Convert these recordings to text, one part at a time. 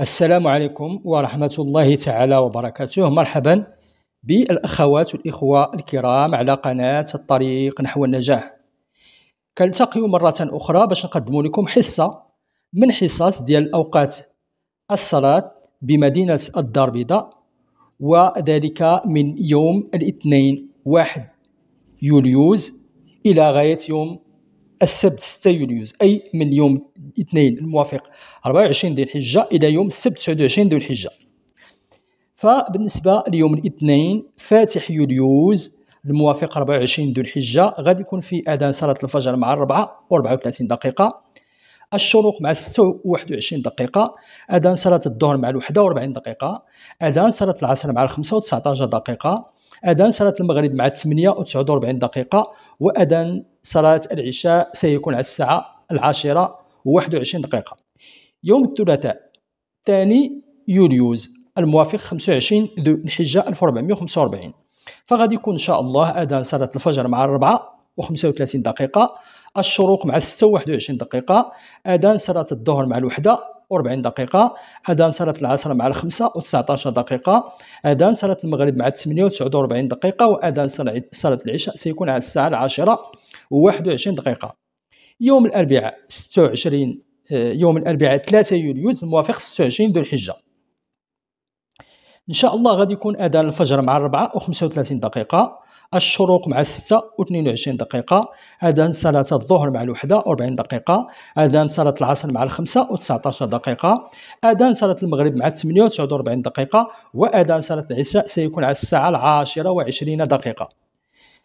السلام عليكم ورحمة الله تعالى وبركاته مرحبا بالأخوات والإخوة الكرام على قناة الطريق نحو النجاح كنلتقي مرة أخرى باش نقدم لكم حصة من حصص ديال أوقات الصلاة بمدينة الدار البيضاء وذلك من يوم الاثنين واحد يوليوز إلى غاية يوم السبت 6 يوليوز اي من يوم الاثنين الموافق 24 ذي الحجه الى يوم السبت 29 ذي الحجه فبالنسبه ليوم الاثنين فاتح يوليوز الموافق 24 ذو الحجه غادي يكون في اذان صلاه الفجر مع 4 و34 دقيقه الشروق مع 6 و21 دقيقة أذان صلاة الظهر مع 41 دقيقة أذان صلاة العصر مع 15 دقيقة اذان صلاه المغرب مع 8 و 49 دقيقه واذان صلاه العشاء سيكون على الساعه العاشره و21 دقيقه يوم الثلاثاء ثاني يوليوز الموافق 25 ذو الحجه 1445 فغادي يكون ان شاء الله اذان صلاه الفجر مع 4 و35 دقيقه الشروق مع 6 و21 دقيقه اذان صلاه الظهر مع الوحده و40 دقيقة أذان صلاة العصر مع الخمسة و19 دقيقة أذان صلاة المغرب مع 8 و49 دقيقة وأذان صلاة العشاء سيكون على الساعة العاشرة و21 دقيقة يوم الأربعاء 26 آه، يوم الأربعاء 3 يوليو الموافق 26 ذو الحجة إن شاء الله غادي يكون أذان الفجر مع الربعة و35 دقيقة الشروق مع 6 و22 دقيقة أذان صلاة الظهر مع الوحدة 40 دقيقة أذان صلاة العصر مع الخمسة و19 دقيقة أذان صلاة المغرب مع 8 و49 دقيقة وأذان صلاة العشاء سيكون على الساعة العاشرة و 20 دقيقة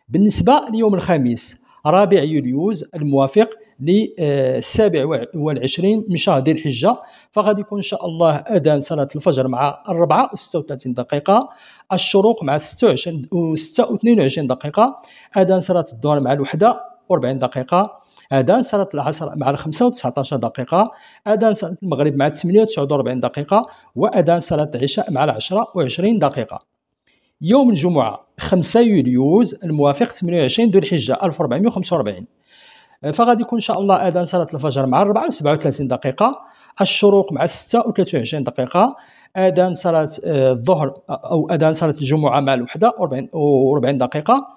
بالنسبة ليوم الخميس رابع يوليوز الموافق للسابع والعشرين من شهر ذي الحجة فغادي يكون إن شاء الله أذان صلاة الفجر مع الربعة و 36 دقيقة الشروق مع 26 و 22 دقيقة أذان صلاة الظهر مع الوحدة 40 دقيقة اذان صلاه العصر مع الخمسة و19 دقيقه اذان صلاه المغرب مع 8 و49 دقيقه واذان صلاه العشاء مع العشرة و20 دقيقه يوم الجمعه 5 يوليوز الموافق 28 ذو الحجه 1445 فغادي يكون ان شاء الله اذان صلاه الفجر مع 4 و 37 دقيقه الشروق مع 26 دقيقه اذان صلاه آه، الظهر آه، او اذان صلاه الجمعه مع الوحده 40 دقيقه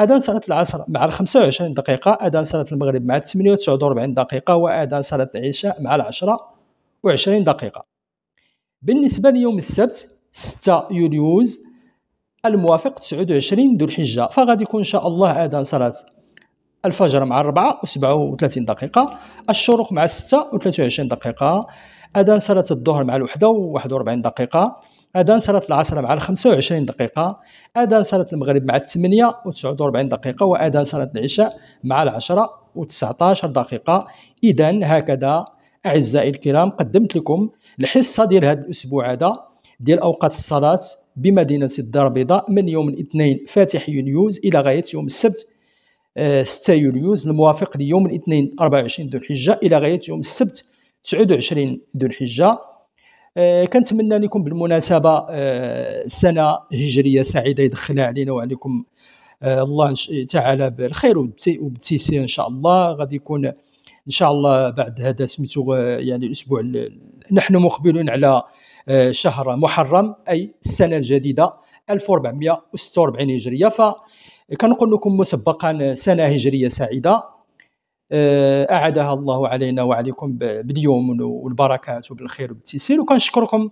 اذان صلاه العصر مع 25 دقيقه اذان صلاه المغرب مع 48 49 دقيقه واذان صلاه العشاء مع 10 و20 دقيقه بالنسبه ليوم السبت 6 يوليوز الموافق 29 ذو الحجه فغادي يكون ان شاء الله اذان صلاه الفجر مع 4 و37 دقيقة الشروق مع 6 و23 دقيقة أذان صلاة الظهر مع الوحدة و41 دقيقة أذان صلاة العصر مع 25 دقيقة أذان صلاة المغرب مع 8 و49 دقيقة وأذان صلاة العشاء مع 10 و19 دقيقة إذا هكذا أعزائي الكرام قدمت لكم الحصة ديال هذا الأسبوع هذا ديال أوقات الصلاة بمدينة الدار البيضاء من يوم الاثنين فاتح يونيوز إلى غاية يوم السبت 6 آه، يوليوز الموافق ليوم الاثنين 24 ذو الحجه الى غايه يوم السبت 29 ذو الحجه آه، كنتمنى لكم بالمناسبه آه، سنه هجريه سعيده يدخلها علينا وعليكم الله تعالى بالخير وبالتيسير ان شاء الله غادي يكون ان شاء الله بعد هذا سميتو يعني الاسبوع نحن مقبلون على شهر محرم اي السنه الجديده 1446 هجريه ف كنقول لكم مسبقا سنه هجريه سعيده آه، اعادها الله علينا وعليكم باليوم والبركات وبالخير وبالتيسير وكنشكركم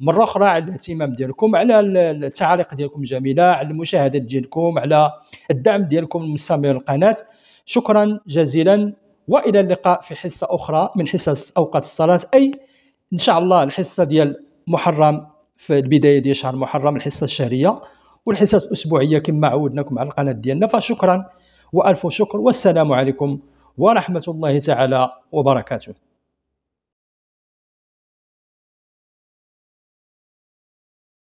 مره اخرى على الاهتمام ديالكم على التعاليق ديالكم الجميله على المشاهدات ديالكم على الدعم ديالكم المستمر للقناه شكرا جزيلا والى اللقاء في حصه اخرى من حصص اوقات الصلاه اي ان شاء الله الحصه ديال محرم في البدايه ديال شهر محرم الحصه الشهريه والحصص الاسبوعيه كما عودناكم على القناه ديالنا فشكرا والف شكر والسلام عليكم ورحمه الله تعالى وبركاته